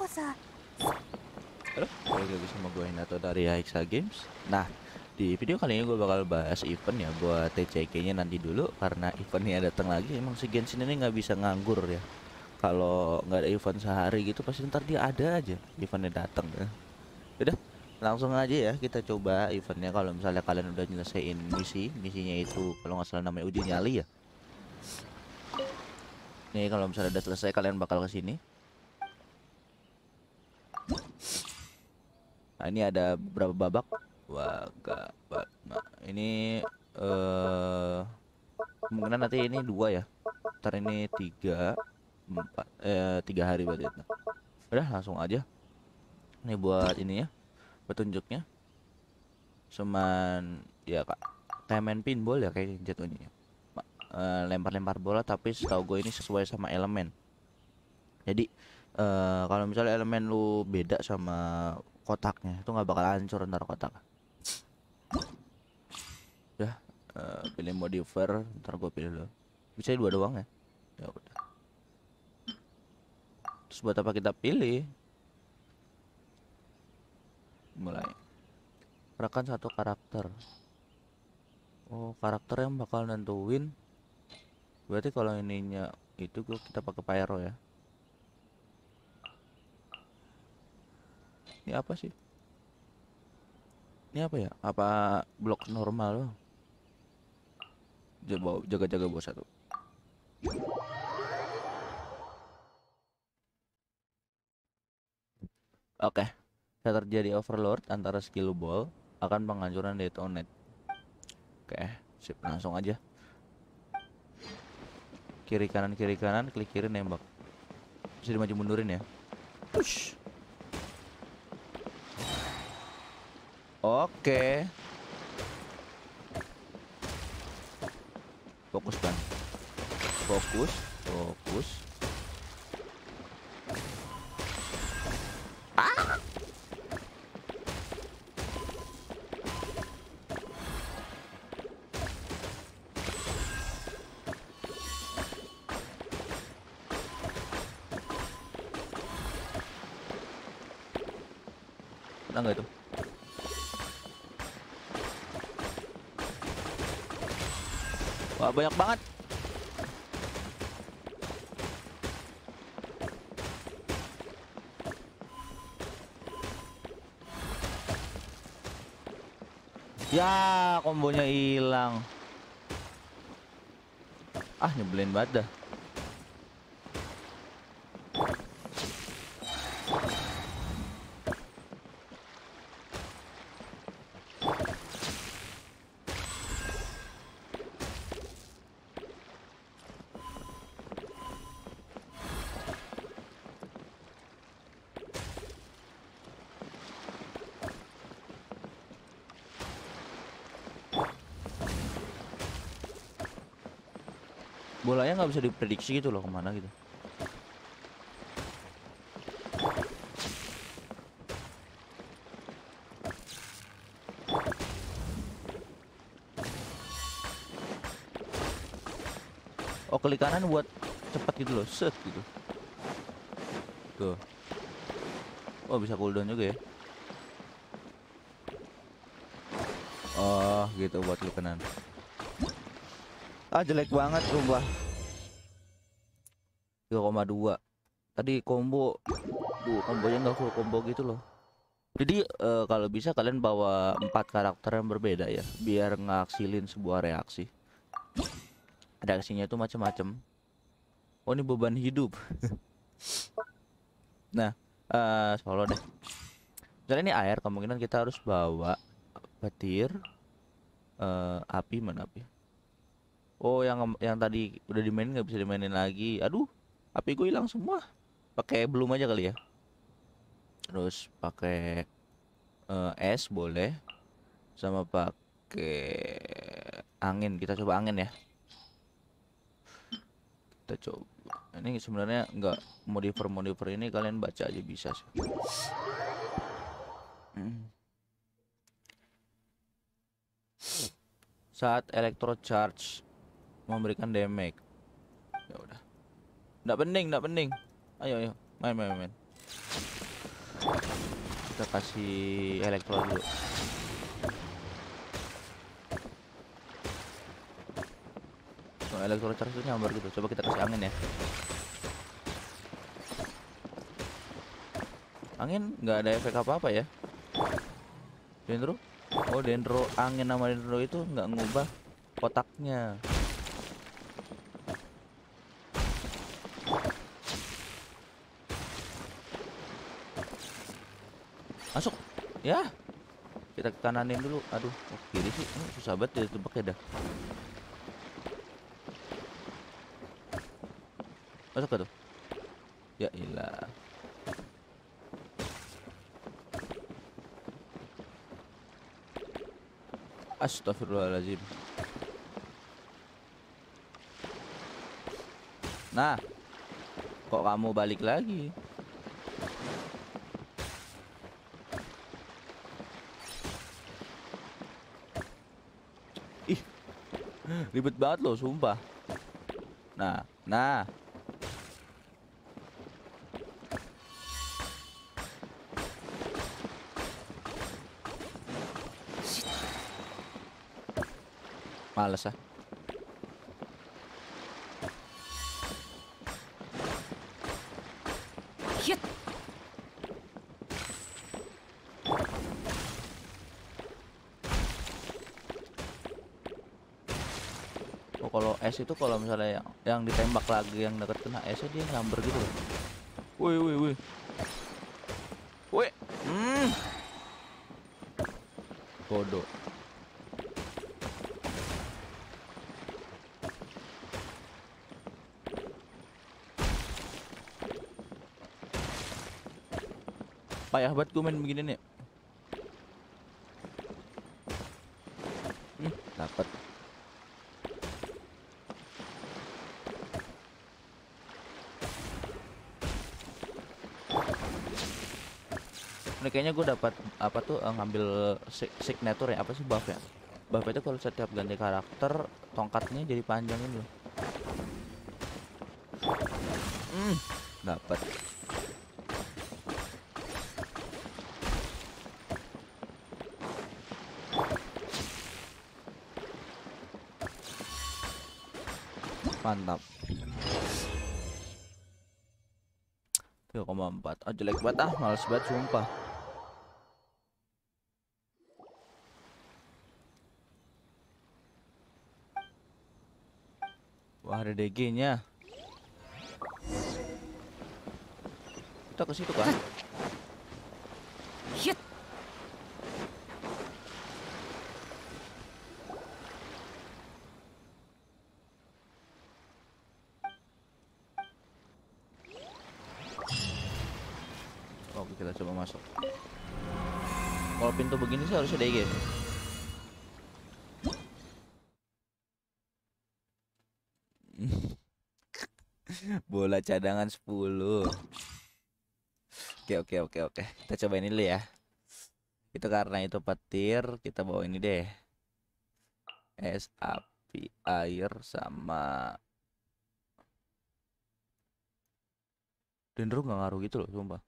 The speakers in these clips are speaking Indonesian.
Halo, balik lagi sama gue Hinato dari Hexa Games Nah, di video kali ini gue bakal bahas event ya buat TCK nya nanti dulu Karena eventnya datang lagi, emang si Genshin ini nggak bisa nganggur ya Kalau nggak ada event sehari gitu, pasti ntar dia ada aja eventnya datang ya Udah, langsung aja ya kita coba eventnya kalau misalnya kalian udah nyelesain misi Misinya itu kalau nggak salah namanya uji nyali ya Nih kalau misalnya udah selesai kalian bakal ke sini Nah, ini ada berapa babak? Waga Batma. Ini eh uh, kemungkinan nanti ini dua ya. Ntar ini tiga, empat, eh tiga hari berarti. Itu. Udah langsung aja. Ini buat ini ya, petunjuknya. Cuman ya kak, temen pinball ya kayak jatuhnya. Ya. Eh, lempar-lempar bola tapi setahu gue ini sesuai sama elemen. Jadi uh, kalau misalnya elemen lu beda sama kotaknya itu nggak bakal hancur ntar kotak Ya uh, pilih modifier ntar gue pilih dulu bisa dua doang ya ya udah terus buat apa kita pilih mulai rekan satu karakter oh karakter yang bakal nentuin berarti kalau ininya itu gue kita pakai pyro ya ini apa sih ini apa ya apa blok normal loh jaga-jaga bos satu Oke, okay. terjadi overload antara skill ball akan penghancuran detonate. Oke, okay. sip langsung aja. Kiri kanan kiri kanan klik kiri nembak. Bisa dimaju mundurin ya. Push. Oke. Fokus, Bang. Fokus, fokus. Ah. itu? banyak banget. Ya, kombonya hilang. Ah, nyebelin banget dah. bolanya nggak bisa diprediksi gitu loh kemana gitu Oh klik kanan buat cepat gitu loh set gitu tuh Oh bisa cooldown juga ya Oh gitu buat klik kanan ah jelek banget sumpah 3,2 tadi combo duh kombonya nggak full combo gitu loh jadi uh, kalau bisa kalian bawa empat karakter yang berbeda ya biar ngaksilin sebuah reaksi reaksinya itu macam-macam oh ini beban hidup nah uh, solo deh misalnya ini air kemungkinan kita harus bawa petir uh, api mana api oh yang yang tadi udah dimainin nggak bisa dimainin lagi aduh tapi gue hilang semua pakai belum aja kali ya terus pakai uh, eh, es boleh sama pakai angin kita coba angin ya kita coba ini sebenarnya nggak modifier modifier ini kalian baca aja bisa sih hmm. saat electro charge memberikan damage. Ya udah. Enggak pening, enggak pening. Ayo ayo, main main main. Kita kasih elektro dulu. Oh, elektro charge itu nyambar gitu. Coba kita kasih angin ya. Angin nggak ada efek apa-apa ya. Dendro? Oh, dendro angin sama dendro itu nggak ngubah kotaknya. Masuk. Ya. Kita ke kananin dulu. Aduh, oh, kiri sih. Ini susah banget tebak ya dah. Masuk ke tuh. Ya ilah. Astagfirullahaladzim. Nah, kok kamu balik lagi? Ribet banget loh, sumpah. Nah, nah. Males ah. kalau S itu kalau misalnya yang, yang ditembak lagi yang deket kena S dia nyamber gitu loh. Woi woi woi. Woi. Hmm. Bodoh. Payah banget gue main begini nih. nih kayaknya gue dapat apa tuh eh, ngambil signature ya apa sih buff ya buff itu kalau setiap ganti karakter tongkatnya jadi panjang ini loh hmm, dapat mantap 3,4 oh ah, jelek banget ah males banget sumpah Wah, ada DG-nya. Kita ke situ kan? Oke, kita coba masuk. Kalau pintu begini sih harusnya DG. bola cadangan 10 oke oke oke oke kita coba ini dulu ya itu karena itu petir kita bawa ini deh es api air sama dendro nggak ngaruh gitu loh sumpah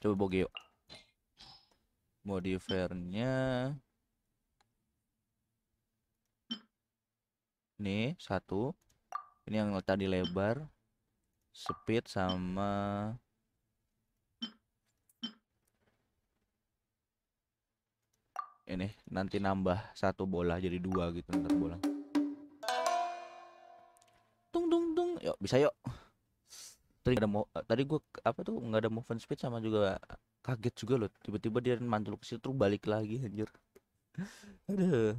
coba geo. modifernya nih satu ini yang tadi lebar speed sama ini nanti nambah satu bola jadi dua gitu ntar bola tung tung tung yuk bisa yuk tadi ada mau tadi gue apa tuh nggak ada movement speed sama juga kaget juga loh tiba-tiba dia mantul ke situ balik lagi anjir aduh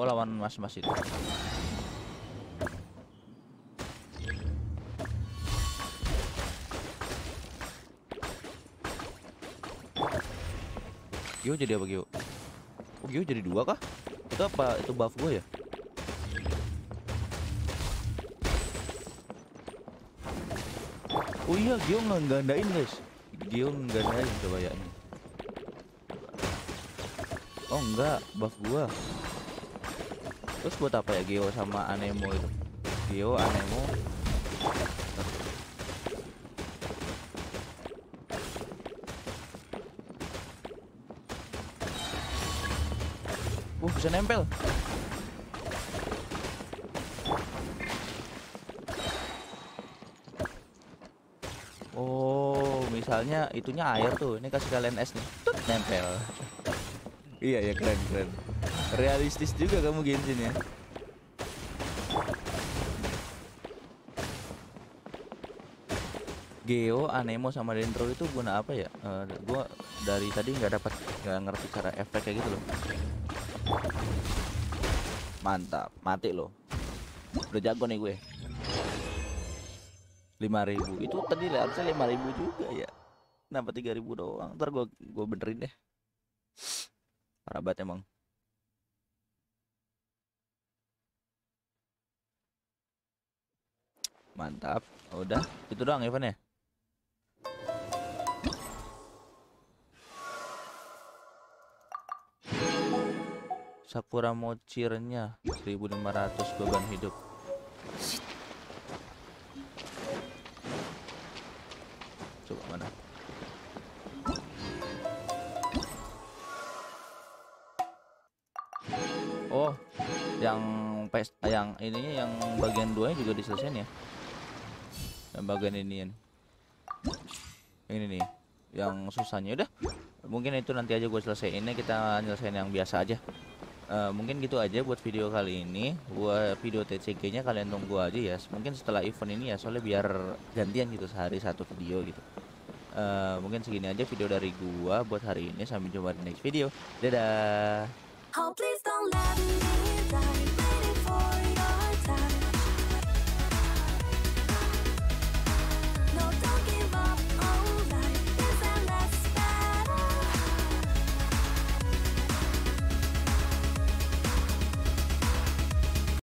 gua oh, lawan mas-mas itu. Gio jadi apa Gio? Oh Gio jadi dua kah? Itu apa? Itu buff gue ya? Oh iya Gio ngegandain guys Gio ngegandain coba ya ini Oh enggak buff gua terus buat apa ya Geo sama Anemo itu Geo Anemo uh bisa nempel oh misalnya itunya air tuh ini kasih kalian es nih Tut, nempel iya ya keren keren Realistis juga kamu Genshin ya. Geo, Anemo sama Dendro itu guna apa ya? Uh, gua dari tadi nggak dapat nggak ngerti cara efek kayak gitu loh. Mantap, mati loh. Udah jago nih gue. 5000. Itu tadi harusnya 5000 juga ya. Kenapa 3000 doang? Ntar gue gua benerin deh. banget emang. mantap oh, udah itu doang Evan ya Sakura Mochirnya 1500 beban hidup coba mana oh yang pes yang ininya yang bagian duanya juga diselesaikan ya yang bagian ini yang ini nih yang susahnya udah mungkin itu nanti aja gue selesai ini ya. kita nyelesain yang biasa aja uh, mungkin gitu aja buat video kali ini buat video TCG nya kalian tunggu aja ya mungkin setelah event ini ya soalnya biar gantian gitu sehari satu video gitu Uh, mungkin segini aja video dari gua buat hari ini sampai jumpa di next video dadah oh,